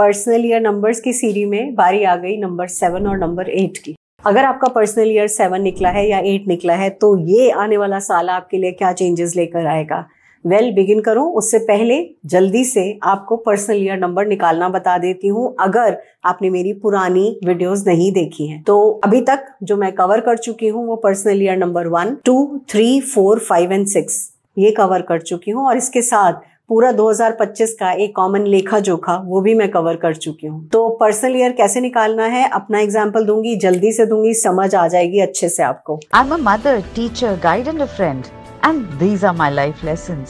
Personal year numbers की सीरी में बारी आ गई नंबर सेवन और नंबर एट की अगर आपका पर्सनल ईयर सेवन निकला है या एट निकला है तो ये आने वाला साल आपके लिए क्या चेंजेस लेकर आएगा वेल well, बिगिन करूं उससे पहले जल्दी से आपको पर्सनल ईयर नंबर निकालना बता देती हूं अगर आपने मेरी पुरानी वीडियोस नहीं देखी हैं तो अभी तक जो मैं कवर कर चुकी हूं वो personal year number one two three four five and six ये कवर कर चुकी हूँ और इसके साथ पूरा 2025 का एक कॉमन लेखा जोखा वो भी मैं कवर कर चुकी हूँ तो पर्सनल ईयर कैसे निकालना है अपना एग्जाम्पल दूंगी जल्दी से दूंगी समझ आ जाएगी अच्छे से आपको I am mother teacher guide and friend and these are my life lesson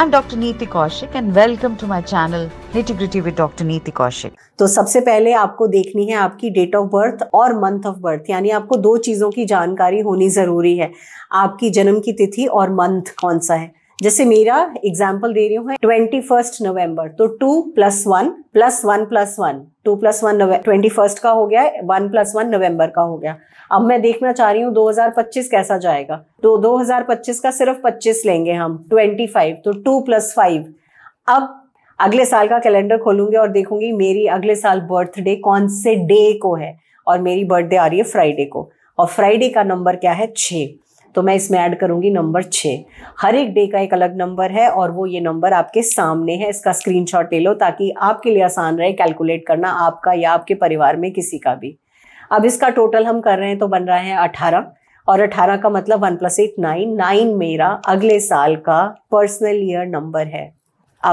I'm Dr. Neeti Kaushik and welcome to my channel Nitty Gritty with Dr. Neeti Kaushik. तो सबसे पहले आपको देखनी है आपकी डेट ऑफ बर्थ और month of birth यानी आपको दो चीज़ों की जानकारी होनी ज़रूरी है आपकी जन्म की तिथि और मंथ कौन सा है जैसे मेरा एग्जाम्पल दे रही हूँ ट्वेंटी फर्स्ट नवम्बर तो two plus one plus one plus one two plus one twenty first का हो गया वन प्लस वन नवम्बर का हो गया अब मैं देखना चाह रही हूँ 2025 कैसा जाएगा तो 2025 का सिर्फ 25 लेंगे हम 25 तो 2 प्लस फाइव अब अगले साल का कैलेंडर खोलूंगी और देखूंगी मेरी अगले साल बर्थडे कौन से डे को है और मेरी बर्थडे आ रही है फ्राइडे को और फ्राइडे का नंबर क्या है छः तो मैं इसमें ऐड करूंगी नंबर छः हर एक डे का एक अलग नंबर है और वो ये नंबर आपके सामने है इसका स्क्रीन ले लो ताकि आपके लिए आसान रहे कैलकुलेट करना आपका या आपके परिवार में किसी का भी अब इसका टोटल हम कर रहे हैं तो बन रहा है अठारह और अठारह का मतलब one plus eight nine nine मेरा अगले साल का पर्सनल ईयर नंबर है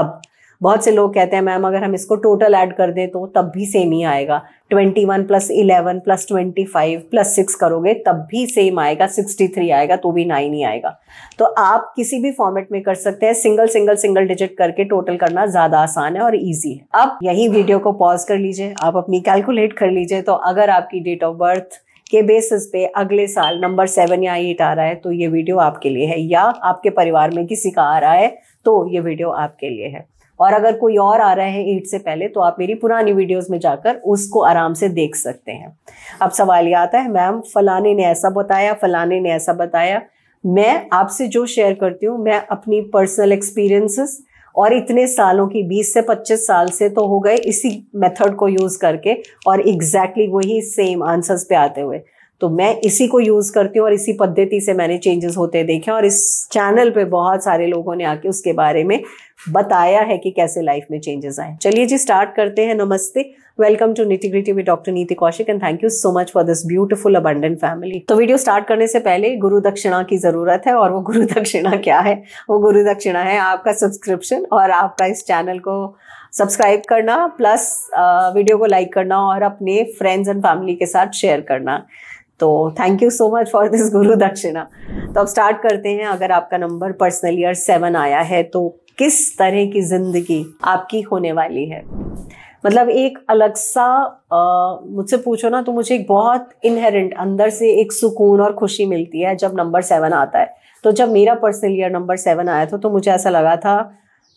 अब बहुत से लोग कहते हैं मैम अगर हम इसको टोटल ऐड कर दें तो तब भी सेम ही आएगा twenty one plus eleven plus twenty five plus six करोगे तब भी सेम आएगा सिक्सटी थ्री आएगा तो भी नाइन ही आएगा तो आप किसी भी फॉर्मेट में कर सकते हैं सिंगल सिंगल सिंगल डिजिट करके टोटल करना ज़्यादा आसान है और ईजी है अब यही वीडियो को पॉज कर लीजिए आप अपनी कैलकुलेट कर लीजिए तो अगर आपकी डेट ऑफ बर्थ के बेसिस पे अगले साल नंबर सेवन या एट आ रहा है तो ये वीडियो आपके लिए है या आपके परिवार में किसी का आ रहा है तो ये वीडियो आपके लिए है और अगर कोई और आ रहा है ईट से पहले तो आप मेरी पुरानी वीडियोस में जाकर उसको आराम से देख सकते हैं अब सवाल ये आता है मैम फलाने ने ऐसा बताया फलाने ने ऐसा बताया मैं आपसे जो शेयर करती हूँ मैं अपनी पर्सनल एक्सपीरियंसेस और इतने सालों की 20 से 25 साल से तो हो गए इसी मेथड को यूज़ करके और एग्जैक्टली exactly वही सेम आंसर्स पे आते हुए तो मैं इसी को यूज़ करती हूँ और इसी पद्धति से मैंने चेंजेस होते देखे और इस चैनल पे बहुत सारे लोगों ने आके उसके बारे में बताया है कि कैसे लाइफ में चेंजेस आए चलिए जी स्टार्ट करते हैं नमस्ते welcome to nitty gritty with doctor Neeti Kaushik and thank you so much for this beautiful abundance family तो वीडियो स्टार्ट करने से पहले गुरु दक्षिणा की ज़रूरत है और वो गुरु दक्षिणा क्या है वो गुरु दक्षिणा है आपका सब्सक्रिप्शन और आपका इस चैनल को सब्सक्राइब करना प्लस वीडियो को लाइक करना और अपने फ्रेंड्स एंड फैमिली के साथ शेयर करना तो thank you so much for this guru dakshina तो अब स्टार्ट करते हैं अगर आपका नंबर पर्सनल ईयर सेवन आया है तो किस तरह की जिंदगी आपकी होने वाली है मतलब एक अलग सा मुझसे पूछो ना तो मुझे एक बहुत इनहेरेंट अंदर से एक सुकून और खुशी मिलती है जब नंबर सेवन आता है तो जब मेरा पर्सनल ईयर नंबर सेवन आया था तो मुझे ऐसा लगा था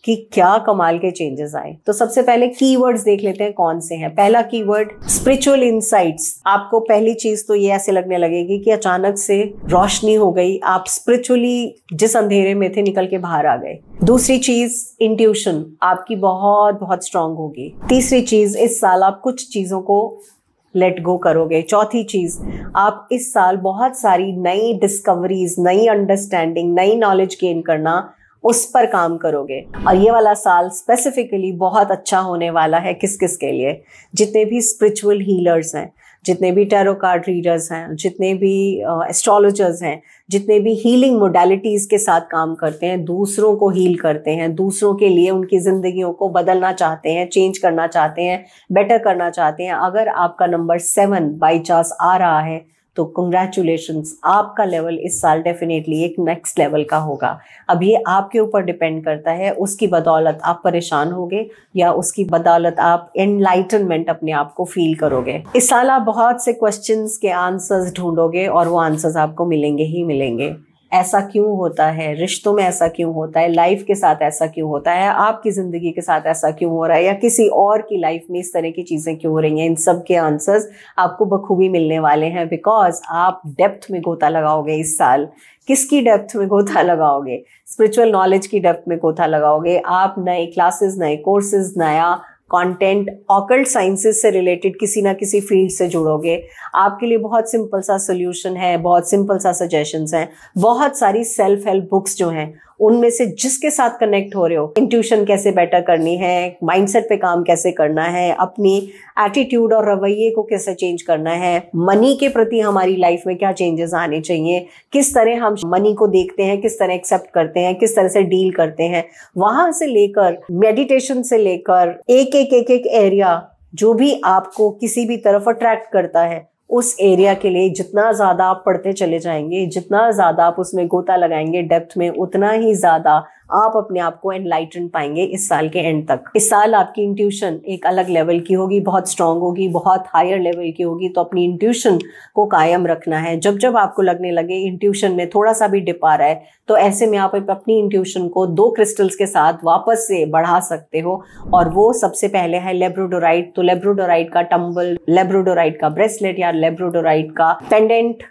कि क्या कमाल के चेंजेस आए तो सबसे पहले कीवर्ड्स देख लेते हैं कौन से हैं पहला कीवर्ड स्पिरिचुअल इंसाइट्स आपको पहली चीज तो ये ऐसे लगने लगेगी कि अचानक से रोशनी हो गई आप स्पिरिचुअली जिस अंधेरे में थे निकल के बाहर आ गए दूसरी चीज इंट्यूशन आपकी बहुत बहुत स्ट्रांग होगी तीसरी चीज इस साल आप कुछ चीजों को लेट गो करोगे चौथी चीज आप इस साल बहुत सारी नई डिस्कवरीज नई अंडरस्टैंडिंग नई नॉलेज गेन करना उस पर काम करोगे और ये वाला साल स्पेसिफिकली बहुत अच्छा होने वाला है किस किस के लिए जितने भी स्पिरिचुअल हीलर्स हैं जितने भी टैरो कार्ड रीडर्स हैं जितने भी एस्ट्रोलॉजर्स हैं जितने भी हीलिंग मोडेलिटीज़ के साथ काम करते हैं दूसरों को हील करते हैं दूसरों के लिए उनकी ज़िंदगियों को बदलना चाहते हैं चेंज करना चाहते हैं बेटर करना चाहते हैं अगर आपका नंबर सेवन बाई चांस आ रहा है तो कंग्रेचुलेशन आपका लेवल इस साल डेफिनेटली एक नेक्स्ट लेवल का होगा अब ये आपके ऊपर डिपेंड करता है उसकी बदौलत आप परेशान होगे या उसकी बदौलत आप एनलाइटनमेंट अपने आप को फील करोगे इस साल आप बहुत से क्वेश्चन के आंसर्स ढूंढोगे और वो आंसर्स आपको मिलेंगे ही मिलेंगे ऐसा क्यों होता है रिश्तों में ऐसा क्यों होता है लाइफ के साथ ऐसा क्यों होता है आपकी ज़िंदगी के साथ ऐसा क्यों हो रहा है या किसी और की लाइफ में इस तरह की चीज़ें क्यों हो रही हैं इन सब के आंसर्स आपको बखूबी मिलने वाले हैं बिकॉज आप डेप्थ में गोता लगाओगे इस साल किसकी डेप्थ में गोथा लगाओगे स्पिरिचुअल नॉलेज की डेप्थ में गोथा लगाओगे आप नए क्लासेस नए कोर्सेज नया कंटेंट ऑकल्ट साइंसेस से रिलेटेड किसी ना किसी फील्ड से जुड़ोगे आपके लिए बहुत सिंपल सा सोल्यूशन है बहुत सिंपल सा सजेशंस हैं बहुत सारी सेल्फ हेल्प बुक्स जो हैं उनमें से जिसके साथ कनेक्ट हो रहे हो इंट्यूशन कैसे बेटर करनी है माइंडसेट पे काम कैसे करना है अपनी एटीट्यूड और रवैये को कैसे चेंज करना है मनी के प्रति हमारी लाइफ में क्या चेंजेस आने चाहिए किस तरह हम मनी को देखते हैं किस तरह एक्सेप्ट करते हैं किस तरह से डील करते हैं वहां से लेकर मेडिटेशन से लेकर एक एक एक एक एरिया जो भी आपको किसी भी तरफ अट्रैक्ट करता है उस एरिया के लिए जितना ज़्यादा आप पढ़ते चले जाएंगे जितना ज़्यादा आप उसमें गोता लगाएंगे डेप्थ में उतना ही ज़्यादा आप अपने आप को एनलाइटन पाएंगे इस साल के एंड तक इस साल आपकी इंट्यूशन एक अलग लेवल की होगी बहुत स्ट्रांग होगी बहुत हायर लेवल की होगी तो अपनी इंट्यूशन को कायम रखना है जब जब आपको लगने लगे इंट्यूशन में थोड़ा सा भी डिप आ रहा है तो ऐसे में आप अपनी इंट्यूशन को दो क्रिस्टल्स के साथ वापस से बढ़ा सकते हो और वो सबसे पहले है लेब्रोडोराइट तो लेब्रोडोराइट का टम्बल लेब्रोडोराइट का ब्रेसलेट या लेब्रोडोराइट का पेंडेंट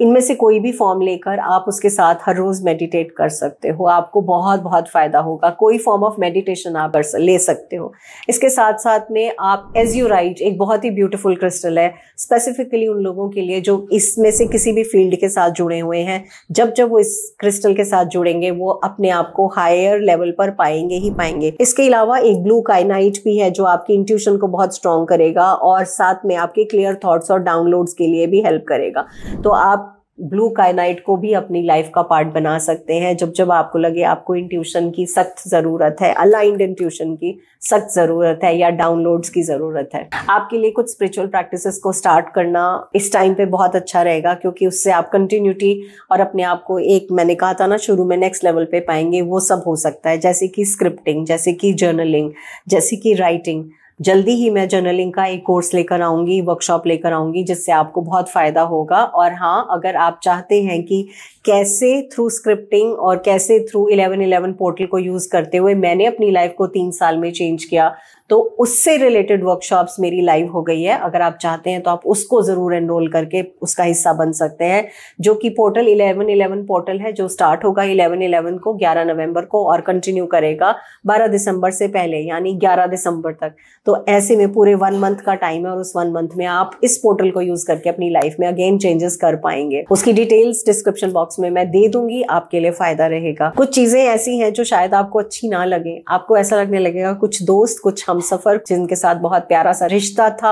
इनमें से कोई भी फॉर्म लेकर आप उसके साथ हर रोज मेडिटेट कर सकते हो आपको बहुत बहुत फायदा होगा कोई फॉर्म ऑफ मेडिटेशन आप ले सकते हो इसके साथ साथ में आप एज यू राइट एक बहुत ही ब्यूटीफुल क्रिस्टल है स्पेसिफिकली उन लोगों के लिए जो इसमें से किसी भी फील्ड के साथ जुड़े हुए हैं जब जब वो इस क्रिस्टल के साथ जुड़ेंगे वो अपने आप को हायर लेवल पर पाएंगे ही पाएंगे इसके अलावा एक ब्लू काइनाइट भी है जो आपकी इंट्यूशन को बहुत स्ट्रांग करेगा और साथ में आपके क्लियर थॉट्स और डाउनलोड्स के लिए भी हेल्प करेगा तो आप ब्लू काइनाइट को भी अपनी लाइफ का पार्ट बना सकते हैं जब जब आपको लगे आपको इन ट्यूशन की सख्त ज़रूरत है अलाइंड इन ट्यूशन की सख्त ज़रूरत है या डाउनलोड्स की ज़रूरत है आपके लिए कुछ स्पिरिचुअल प्रैक्टिसेस को स्टार्ट करना इस टाइम पे बहुत अच्छा रहेगा क्योंकि उससे आप कंटिन्यूटी और अपने आप को एक मैंने कहा था ना शुरू में नेक्स्ट लेवल पे पाएंगे वो सब हो सकता है जैसे कि स्क्रिप्टिंग जैसे कि जर्नलिंग जैसे कि राइटिंग जल्दी ही मैं जर्नलिंग का एक कोर्स लेकर आऊंगी वर्कशॉप लेकर आऊंगी जिससे आपको बहुत फ़ायदा होगा और हाँ अगर आप चाहते हैं कि कैसे थ्रू स्क्रिप्टिंग और कैसे थ्रू इलेवन इलेवन पोर्टल को यूज़ करते हुए मैंने अपनी लाइफ को तीन साल में चेंज किया तो उससे रिलेटेड वर्कशॉप्स मेरी लाइव हो गई है अगर आप चाहते हैं तो आप उसको ज़रूर एनरोल करके उसका हिस्सा बन सकते हैं जो कि पोर्टल इलेवन इलेवन पोर्टल है जो स्टार्ट होगा इलेवन इलेवन को ग्यारह नवंबर को और कंटिन्यू करेगा बारह दिसंबर से पहले यानी ग्यारह दिसंबर तक तो ऐसे में पूरे वन मंथ का टाइम है और उस वन मंथ में आप इस पोर्टल को यूज़ करके अपनी लाइफ में अगेन चेंजेस कर पाएंगे उसकी डिटेल्स डिस्क्रिप्शन बॉक्स में मैं दे दूंगी आपके लिए फ़ायदा रहेगा कुछ चीज़ें ऐसी हैं जो शायद आपको अच्छी ना लगे आपको ऐसा लगने लगेगा कुछ दोस्त कुछ हम हमसफ़र जिनके साथ बहुत प्यारा सा रिश्ता था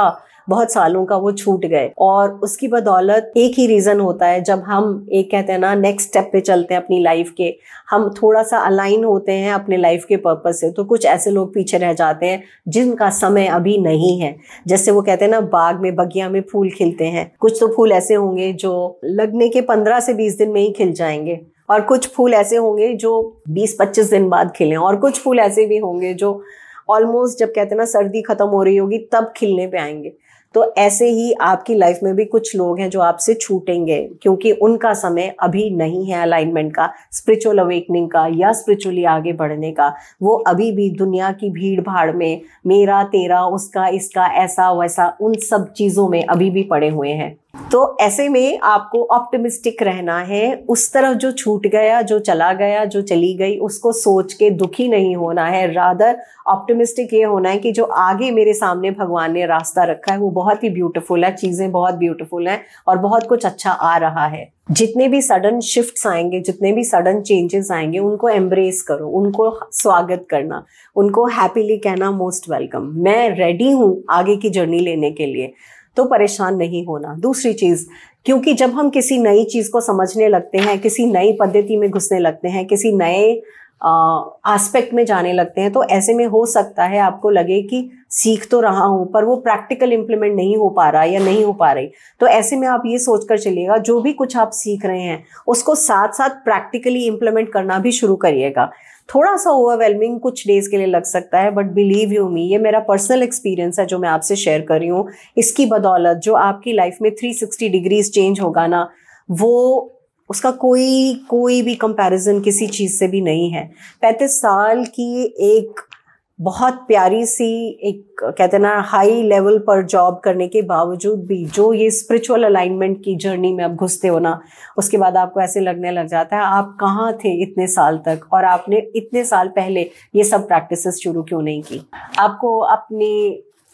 बहुत सालों का वो छूट गए और उसकी बदौलत एक ही रीज़न होता है जब हम एक कहते हैं ना नेक्स्ट स्टेप पे चलते हैं अपनी लाइफ के हम थोड़ा सा अलाइन होते हैं अपने लाइफ के पर्पज से तो कुछ ऐसे लोग पीछे रह जाते हैं जिनका समय अभी नहीं है जैसे वो कहते हैं ना बाग में बगिया में फूल खिलते हैं कुछ तो फूल ऐसे होंगे जो लगने के पंद्रह से बीस दिन में ही खिल जाएंगे और कुछ फूल ऐसे होंगे जो 20-25 दिन बाद खिलें और कुछ फूल ऐसे भी होंगे जो ऑलमोस्ट जब कहते हैं ना सर्दी खत्म हो रही होगी तब खिलने पे आएंगे तो ऐसे ही आपकी लाइफ में भी कुछ लोग हैं जो आपसे छूटेंगे क्योंकि उनका समय अभी नहीं है अलाइनमेंट का स्पिरिचुअल अवेकनिंग का या स्पिरिचुअली आगे बढ़ने का वो अभी भी दुनिया की भीड़ भाड़ में मेरा तेरा उसका इसका ऐसा वैसा उन सब चीज़ों में अभी भी पड़े हुए हैं तो ऐसे में आपको ऑप्टिमिस्टिक रहना है उस तरफ जो छूट गया जो चला गया जो चली गई उसको सोच के दुखी नहीं होना है रादर ऑप्टिमिस्टिक ये होना है कि जो आगे मेरे सामने भगवान ने रास्ता रखा है वो बहुत ही ब्यूटीफुल है चीज़ें बहुत ब्यूटीफुल हैं और बहुत कुछ अच्छा आ रहा है जितने भी सडन शिफ्ट्स आएंगे जितने भी सडन चेंजेस आएंगे उनको एम्ब्रेस करो उनको स्वागत करना उनको हैप्पीली कहना मोस्ट वेलकम मैं रेडी हूँ आगे की जर्नी लेने के लिए तो परेशान नहीं होना दूसरी चीज़ क्योंकि जब हम किसी नई चीज़ को समझने लगते हैं किसी नई पद्धति में घुसने लगते हैं किसी नए एस्पेक्ट में जाने लगते हैं तो ऐसे में हो सकता है आपको लगे कि सीख तो रहा हूँ पर वो प्रैक्टिकल इम्प्लीमेंट नहीं हो पा रहा या नहीं हो पा रही तो ऐसे में आप ये सोचकर चलिएगा जो भी कुछ आप सीख रहे हैं उसको साथ साथ प्रैक्टिकली इम्प्लीमेंट करना भी शुरू करिएगा थोड़ा सा ओवरवेलमिंग कुछ डेज के लिए लग सकता है बट बिलीव यू मी ये मेरा पर्सनल एक्सपीरियंस है जो मैं आपसे शेयर कर रही हूँ इसकी बदौलत जो आपकी लाइफ में 360 डिग्रीज चेंज होगा ना वो उसका कोई कोई भी कंपैरिजन किसी चीज़ से भी नहीं है पैंतीस साल की एक बहुत प्यारी सी एक कहते ना हाई लेवल पर जॉब करने के बावजूद भी जो ये स्पिरिचुअल अलाइनमेंट की जर्नी में आप घुसते हो ना उसके बाद आपको ऐसे लगने लग जाता है आप कहाँ थे इतने साल तक और आपने इतने साल पहले ये सब प्रैक्टिसेस शुरू क्यों नहीं की आपको अपनी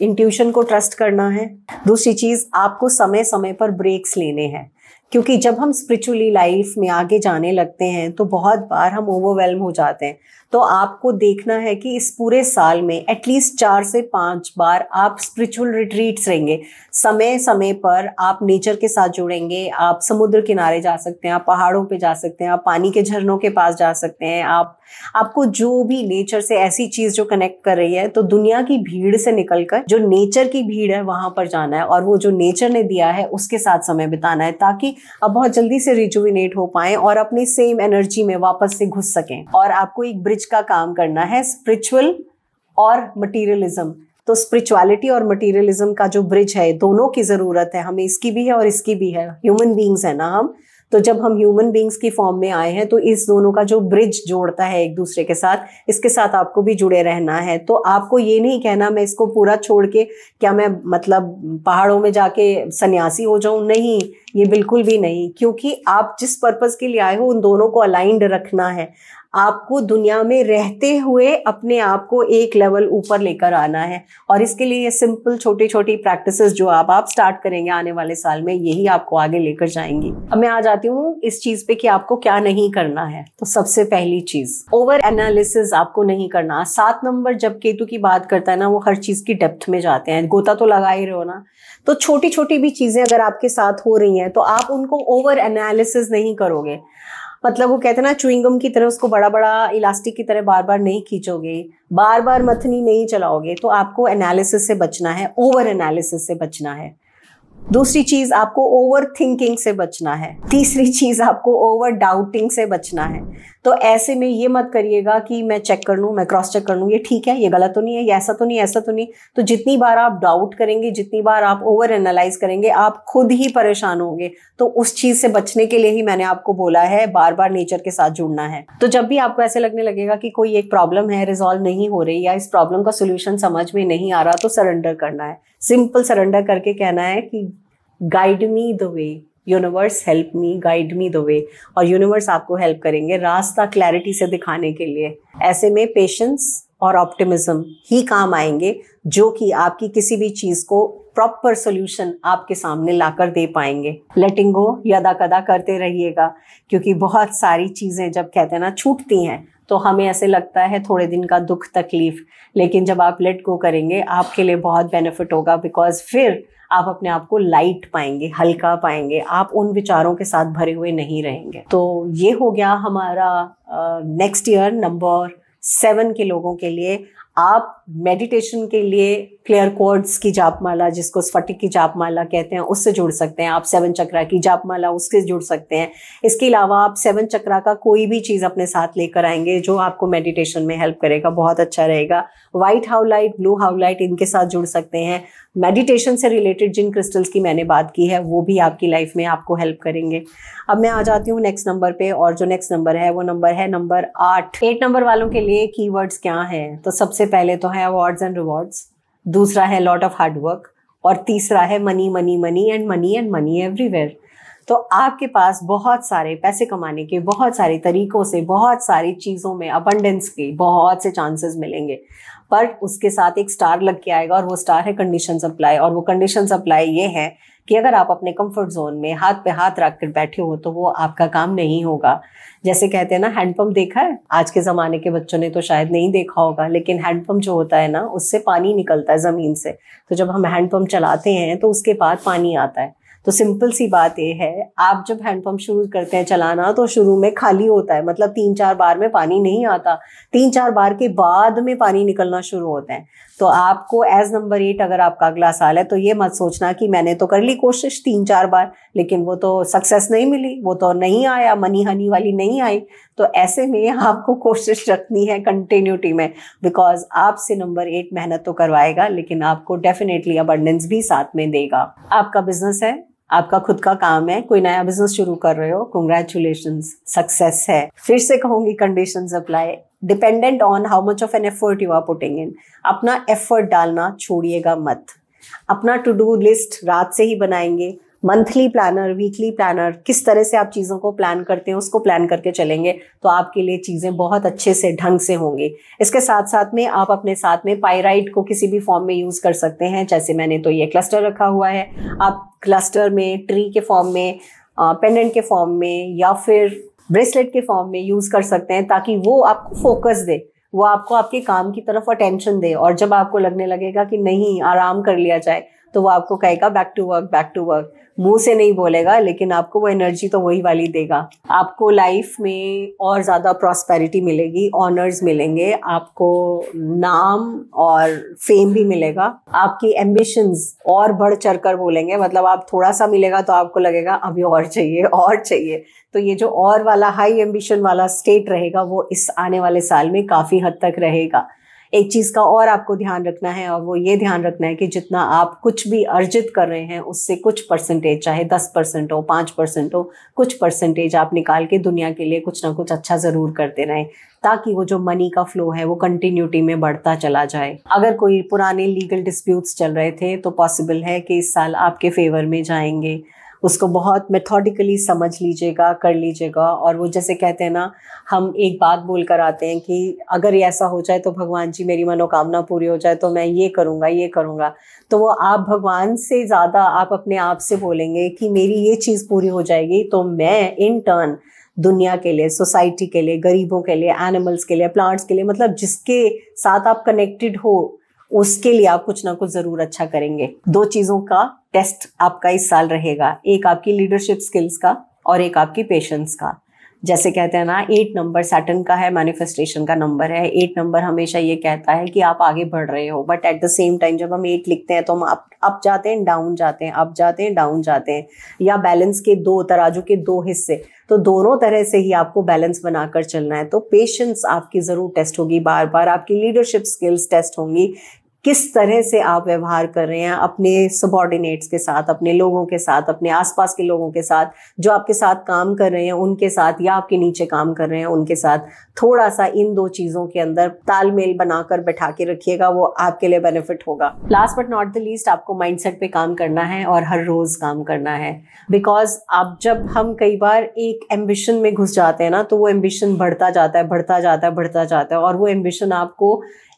इंट्यूशन को ट्रस्ट करना है दूसरी चीज़ आपको समय समय पर ब्रेक्स लेने हैं क्योंकि जब हम स्पिरिचुअली लाइफ में आगे जाने लगते हैं तो बहुत बार हम ओवरवेलम हो जाते हैं तो आपको देखना है कि इस पूरे साल में एटलीस्ट चार से पांच बार आप स्पिरिचुअल रिट्रीट्स रहेंगे समय समय पर आप नेचर के साथ जुड़ेंगे आप समुद्र किनारे जा सकते हैं आप पहाड़ों पे जा सकते हैं आप पानी के झरनों के पास जा सकते हैं आप आपको जो भी नेचर से ऐसी चीज़ जो कनेक्ट कर रही है तो दुनिया की भीड़ से निकलकर जो नेचर की भीड़ है वहां पर जाना है और वो जो नेचर ने दिया है उसके साथ समय बिताना है ताकि आप बहुत जल्दी से रिजुविनेट हो पाए और अपनी सेम एनर्जी में वापस से घुस सकें और आपको एक ब्रिज का काम करना है स्पिरिचुअल और मटीरियलिज्म तो स्पिरिचुअलिटी और मटीरियलिज्म का जो ब्रिज है दोनों की ज़रूरत है हमें इसकी भी है और इसकी भी है ह्यूमन बींग्स है ना हम तो जब हम ह्यूमन बींग्स की फॉर्म में आए हैं तो इस दोनों का जो ब्रिज जोड़ता है एक दूसरे के साथ इसके साथ आपको भी जुड़े रहना है तो आपको ये नहीं कहना मैं इसको पूरा छोड़ के क्या मैं मतलब पहाड़ों में जाके सन्यासी हो जाऊं नहीं ये बिल्कुल भी नहीं क्योंकि आप जिस पर्पज़ के लिए आए हो उन दोनों को अलाइंड रखना है आपको दुनिया में रहते हुए अपने आप को एक लेवल ऊपर लेकर आना है और इसके लिए ये सिंपल छोटी छोटी प्रैक्टिस जो आप आप स्टार्ट करेंगे आने वाले साल में यही आपको आगे लेकर जाएंगी अब मैं आ जाती हूँ इस चीज पे कि आपको क्या नहीं करना है तो सबसे पहली चीज ओवर एनालिसिस आपको नहीं करना सात नंबर जब केतु की बात करता है ना वो हर चीज की डेप्थ में जाते हैं गोता तो लगा ही रहे हो ना तो छोटी छोटी भी चीजें अगर आपके साथ हो रही हैं तो आप उनको ओवर एनालिसिस नहीं करोगे मतलब वो कहते ना चुईंगम की तरह उसको बड़ा बड़ा इलास्टिक की तरह बार बार नहीं खींचोगे बार बार मथनी नहीं चलाओगे तो आपको एनालिसिस से बचना है ओवर एनालिसिस से बचना है दूसरी चीज आपको ओवर थिंकिंग से बचना है तीसरी चीज आपको ओवर डाउटिंग से बचना है तो ऐसे में ये मत करिएगा कि मैं चेक कर लूँ मैं क्रॉस चेक कर लूँ ये ठीक है ये गलत तो नहीं है ये ऐसा तो नहीं ऐसा तो नहीं तो जितनी बार आप डाउट करेंगे जितनी बार आप ओवर एनालाइज करेंगे आप खुद ही परेशान होंगे तो उस चीज से बचने के लिए ही मैंने आपको बोला है बार बार नेचर के साथ जुड़ना है तो जब भी आपको ऐसे लगने लगेगा कि कोई एक प्रॉब्लम है रिजॉल्व नहीं हो रही या इस प्रॉब्लम का सोल्यूशन समझ में नहीं आ रहा तो सरेंडर करना है सिंपल सरेंडर करके कहना है कि guide me the way universe help me guide me the way और यूनिवर्स आपको हेल्प करेंगे रास्ता क्लैरिटी से दिखाने के लिए ऐसे में पेशेंस और ऑप्टिमिज्म ही काम आएंगे जो कि आपकी किसी भी चीज को प्रॉपर सोल्यूशन आपके सामने लाकर दे पाएंगे लेटिंग गो यदा कदा करते रहिएगा क्योंकि बहुत सारी चीज़ें जब कहते हैं ना छूटती हैं तो हमें ऐसे लगता है थोड़े दिन का दुख तकलीफ लेकिन जब आप लेट गो करेंगे आपके लिए बहुत बेनिफिट होगा बिकॉज फिर आप अपने आप को लाइट पाएंगे हल्का पाएंगे आप उन विचारों के साथ भरे हुए नहीं रहेंगे तो ये हो गया हमारा नेक्स्ट ईयर नंबर सेवन के लोगों के लिए आप मेडिटेशन के लिए क्लियर कोड्स की जापमाला जिसको स्फटिक की जापमाला कहते हैं उससे जुड़ सकते हैं आप सेवन चक्रा की जापमाला उससे जुड़ सकते हैं इसके अलावा आप सेवन चक्रा का कोई भी चीज़ अपने साथ लेकर आएंगे जो आपको मेडिटेशन में हेल्प करेगा बहुत अच्छा रहेगा white how light blue how light इनके साथ जुड़ सकते हैं मेडिटेशन से रिलेटेड जिन क्रिस्टल्स की मैंने बात की है वो भी आपकी लाइफ में आपको हेल्प करेंगे अब मैं आ जाती हूँ नेक्स्ट नंबर पे और जो नेक्स्ट नंबर है वो नंबर है नंबर आठ एट नंबर वालों के लिए की क्या हैं तो सबसे पहले तो है अवार्ड्स एंड रिवॉर्ड्स दूसरा है लॉट ऑफ हार्डवर्क और तीसरा है money money money and money and money everywhere तो आपके पास बहुत सारे पैसे कमाने के बहुत सारे तरीकों से बहुत सारी चीज़ों में अबंडेंस के बहुत से चांसेस मिलेंगे पर उसके साथ एक स्टार लग के आएगा और वो स्टार है कंडीशन अप्लाई और वो कंडीशन अप्लाई ये है कि अगर आप अपने कंफर्ट जोन में हाथ पे हाथ रख कर बैठे हो तो वो आपका काम नहीं होगा जैसे कहते हैं ना हैंडपम्प देखा है आज के ज़माने के बच्चों ने तो शायद नहीं देखा होगा लेकिन हैंडपम्प जो होता है ना उससे पानी निकलता है ज़मीन से तो जब हम हैंडपम्प चलाते हैं तो उसके बाद पानी आता है तो सिंपल सी बात यह है आप जब हैंडपम्प शुरू करते हैं चलाना तो शुरू में खाली होता है मतलब तीन चार बार में पानी नहीं आता तीन चार बार के बाद में पानी निकलना शुरू होता है तो आपको एज नंबर एट अगर आपका अगला साल है तो ये मत सोचना कि मैंने तो कर ली कोशिश तीन चार बार लेकिन वो तो सक्सेस नहीं मिली वो तो नहीं आया मनी हनी वाली नहीं आई तो ऐसे में आपको कोशिश रखनी है कंटिन्यूटी में बिकॉज आपसे नंबर एट मेहनत तो करवाएगा लेकिन आपको डेफिनेटली अबंडेंस भी साथ में देगा आपका बिजनेस है आपका खुद का काम है कोई नया बिजनेस शुरू कर रहे हो कंग्रेचुलेशन सक्सेस है फिर से कहूंगी condition apply dependent on how much of an effort you are putting in अपना एफर्ट डालना छोड़िएगा मत अपना टू डू लिस्ट रात से ही बनाएंगे मंथली प्लानर वीकली प्लानर किस तरह से आप चीज़ों को प्लान करते हैं उसको प्लान करके चलेंगे तो आपके लिए चीज़ें बहुत अच्छे से ढंग से होंगी इसके साथ साथ में आप अपने साथ में पायराइट को किसी भी फॉर्म में यूज़ कर सकते हैं जैसे मैंने तो ये क्लस्टर रखा हुआ है आप क्लस्टर में ट्री के फॉर्म में पेंडेंट के फॉर्म में या फिर ब्रेसलेट के फॉर्म में यूज़ कर सकते हैं ताकि वो आपको फोकस दे वो आपको आपके काम की तरफ अटेंशन दे और जब आपको लगने लगेगा कि नहीं आराम कर लिया जाए तो वो आपको कहेगा back to work back to work मुंह से नहीं बोलेगा लेकिन आपको वो एनर्जी तो वही वाली देगा आपको लाइफ में और ज़्यादा प्रॉस्पेरिटी मिलेगी ऑनर्स मिलेंगे आपको नाम और फेम भी मिलेगा आपकी एम्बिशन और बढ़ चढ़ कर बोलेंगे मतलब आप थोड़ा सा मिलेगा तो आपको लगेगा अभी और चाहिए और चाहिए तो ये जो और वाला हाई एम्बिशन वाला स्टेट रहेगा वो इस आने वाले साल में काफ़ी हद तक रहेगा एक चीज़ का और आपको ध्यान रखना है और वो ये ध्यान रखना है कि जितना आप कुछ भी अर्जित कर रहे हैं उससे कुछ परसेंटेज चाहे दस परसेंट हो पाँच परसेंट हो कुछ परसेंटेज आप निकाल के दुनिया के लिए कुछ ना कुछ अच्छा ज़रूर करते रहे ताकि वो जो मनी का फ्लो है वो कंटिन्यूटी में बढ़ता चला जाए अगर कोई पुराने लीगल डिस्प्यूट्स चल रहे थे तो पॉसिबल है कि इस साल आपके फेवर में जाएंगे उसको बहुत मेथोडिकली समझ लीजिएगा कर लीजिएगा और वो जैसे कहते हैं ना हम एक बात बोल कर आते हैं कि अगर ये ऐसा हो जाए तो भगवान जी मेरी मनोकामना पूरी हो जाए तो मैं ये करूँगा ये करूँगा तो वो आप भगवान से ज़्यादा आप अपने आप से बोलेंगे कि मेरी ये चीज़ पूरी हो जाएगी तो मैं इन टर्न दुनिया के लिए सोसाइटी के लिए गरीबों के लिए एनिमल्स के लिए प्लांट्स के लिए मतलब जिसके साथ आप कनेक्टेड हो उसके लिए आप कुछ ना कुछ ज़रूर अच्छा करेंगे दो चीज़ों का टेस्ट आपका इस साल रहेगा एक आपकी लीडरशिप स्किल्स का और एक आपकी पेशेंस का जैसे कहते हैं ना एट नंबर सैटन का है मैनिफेस्टेशन का नंबर है एट नंबर हमेशा ये कहता है कि आप आगे बढ़ रहे हो but at the same time जब हम एट लिखते हैं तो हम अप अप जाते हैं डाउन जाते हैं अप जाते हैं डाउन जाते हैं या बैलेंस के दो तराजू के दो हिस्से तो दोनों तरह से ही आपको बैलेंस बनाकर चलना है तो पेशेंस आपकी ज़रूर टेस्ट होगी बार बार आपकी लीडरशिप स्किल्स टेस्ट होंगी किस तरह से आप व्यवहार कर रहे हैं अपने सबॉर्डिनेट्स के साथ अपने लोगों के साथ अपने आसपास के लोगों के साथ जो आपके साथ काम कर रहे हैं उनके साथ या आपके नीचे काम कर रहे हैं उनके साथ थोड़ा सा इन दो चीज़ों के अंदर तालमेल बनाकर बैठा के रखिएगा वो आपके लिए बेनिफिट होगा last but not the least आपको माइंड पे काम करना है और हर रोज़ काम करना है बिकॉज आप जब हम कई बार एक एम्बिशन में घुस जाते हैं ना तो वो एम्बिशन बढ़ता जाता है बढ़ता जाता है बढ़ता जाता है और वो एम्बिशन आपको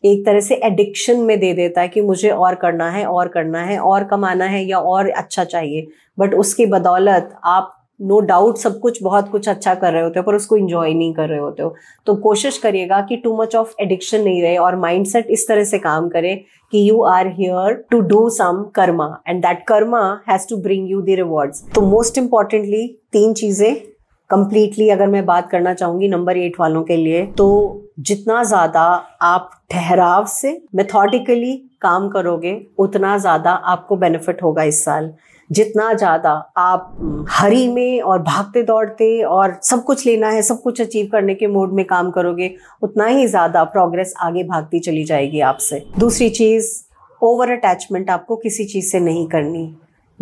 एक तरह से एडिक्शन में दे देता है कि मुझे और करना है और करना है और कमाना है या और अच्छा चाहिए बट उसकी बदौलत आप नो no डाउट सब कुछ बहुत कुछ अच्छा कर रहे होते हो पर उसको इंजॉय नहीं कर रहे होते हो तो कोशिश करिएगा कि टू मच ऑफ एडिक्शन नहीं रहे और माइंडसेट इस तरह से काम करे कि you are here to do some karma and that karma has to bring you the rewards तो मोस्ट इंपॉर्टेंटली तीन चीजें कंप्लीटली अगर मैं बात करना चाहूंगी नंबर एट वालों के लिए तो जितना ज़्यादा आप ठहराव से मेथोडिकली काम करोगे उतना ज़्यादा आपको बेनिफिट होगा इस साल जितना ज़्यादा आप हरी में और भागते दौड़ते और सब कुछ लेना है सब कुछ अचीव करने के मूड में काम करोगे उतना ही ज़्यादा प्रोग्रेस आगे भागती चली जाएगी आपसे दूसरी चीज़ ओवर अटैचमेंट आपको किसी चीज़ से नहीं करनी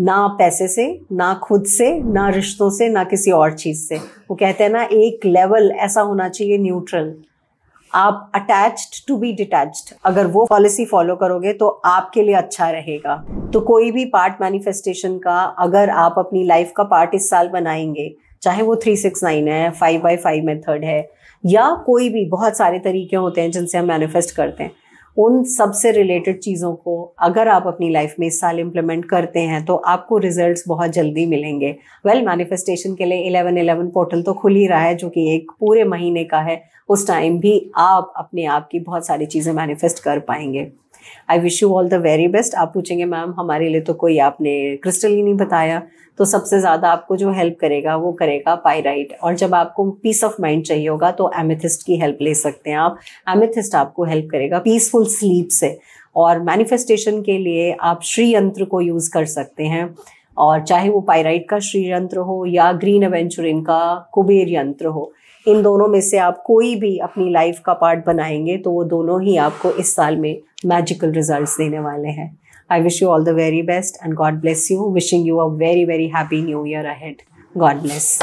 ना पैसे से ना खुद से ना रिश्तों से ना किसी और चीज़ से वो कहते हैं ना एक लेवल ऐसा होना चाहिए न्यूट्रल आप अटैच्ड टू बी डिटैच्ड अगर वो पॉलिसी फॉलो करोगे तो आपके लिए अच्छा रहेगा तो कोई भी पार्ट मैनिफेस्टेशन का अगर आप अपनी लाइफ का पार्ट इस साल बनाएंगे चाहे वो थ्री सिक्स नाइन है फाइव बाई फाइव मेथड है या कोई भी बहुत सारे तरीके होते हैं जिनसे हम मैनिफेस्ट करते हैं उन सब से रिलेटेड चीज़ों को अगर आप अपनी लाइफ में इस साल इम्प्लीमेंट करते हैं तो आपको रिजल्ट्स बहुत जल्दी मिलेंगे वेल well, मैनिफेस्टेशन के लिए इलेवन इलेवन पोर्टल तो खुल ही रहा है जो कि एक पूरे महीने का है उस टाइम भी आप अपने आप की बहुत सारी चीज़ें मैनिफेस्ट कर पाएंगे I wish you all the very best आप पूछेंगे मैम हमारे लिए तो कोई आपने क्रिस्टल ही नहीं बताया तो सबसे ज़्यादा आपको जो हेल्प करेगा वो करेगा पायराइट और जब आपको पीस ऑफ माइंड चाहिए होगा तो एमेथिस्ट की हेल्प ले सकते हैं आप एमेथिस्ट आपको हेल्प करेगा पीसफुल स्लीप से और मैनिफेस्टेशन के लिए आप श्री यंत्र को यूज़ कर सकते हैं और चाहे वो पायराइट का श्री यंत्र हो या ग्रीन एवेंचुरिन का कुबेर यंत्र हो इन दोनों में से आप कोई भी अपनी लाइफ का पार्ट बनाएंगे तो वो दोनों ही आपको इस साल में मैजिकल रिजल्ट देने वाले हैं I wish you all the very best and God bless you wishing you a very very happy new year ahead God bless